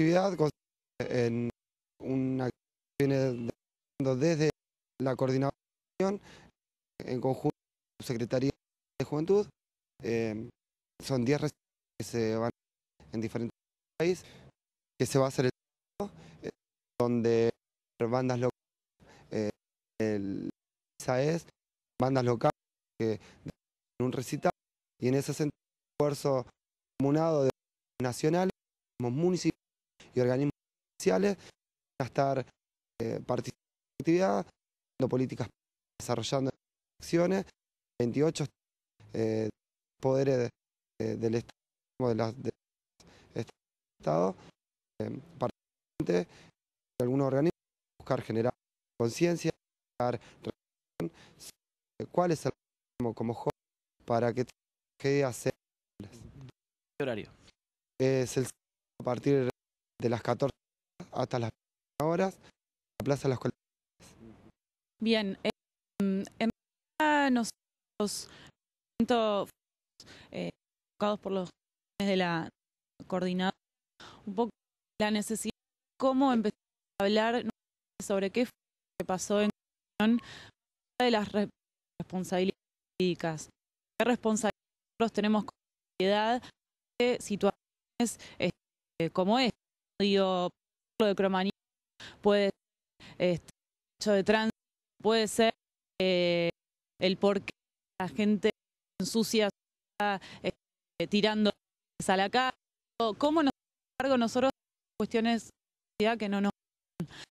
actividad en una que viene desde la coordinación en conjunto con la Secretaría de Juventud. Eh, son 10 que se van en diferentes países, que se va a hacer el eh, donde bandas locales, eh, el, es, bandas locales que dan un recital y en ese sentido esfuerzo comunado de como municipal y organismos sociales a estar eh, participando en actividad, haciendo políticas, desarrollando acciones, 28 eh, poderes eh, del Estado, de, las, de este Estado, eh, de algunos organismos, buscar generar conciencia, buscar cuál es el como joven para que quede hacer? horario? Es el a partir de las 14 hasta las horas, la Plaza de las Colegios. Bien, eh, em, en realidad nosotros fuimos por los de la coordinadora, un poco la necesidad de cómo empezar a hablar sobre qué fue lo que pasó en de las responsabilidades jurídicas. ¿Qué responsabilidades nosotros tenemos la sociedad de situaciones este, como esta? lo de cromanía, puede ser este, hecho de tránsito, puede ser eh, el por qué la gente ensucia eh, tirando a la calle. ¿Cómo nos, nosotros cuestiones de que no nos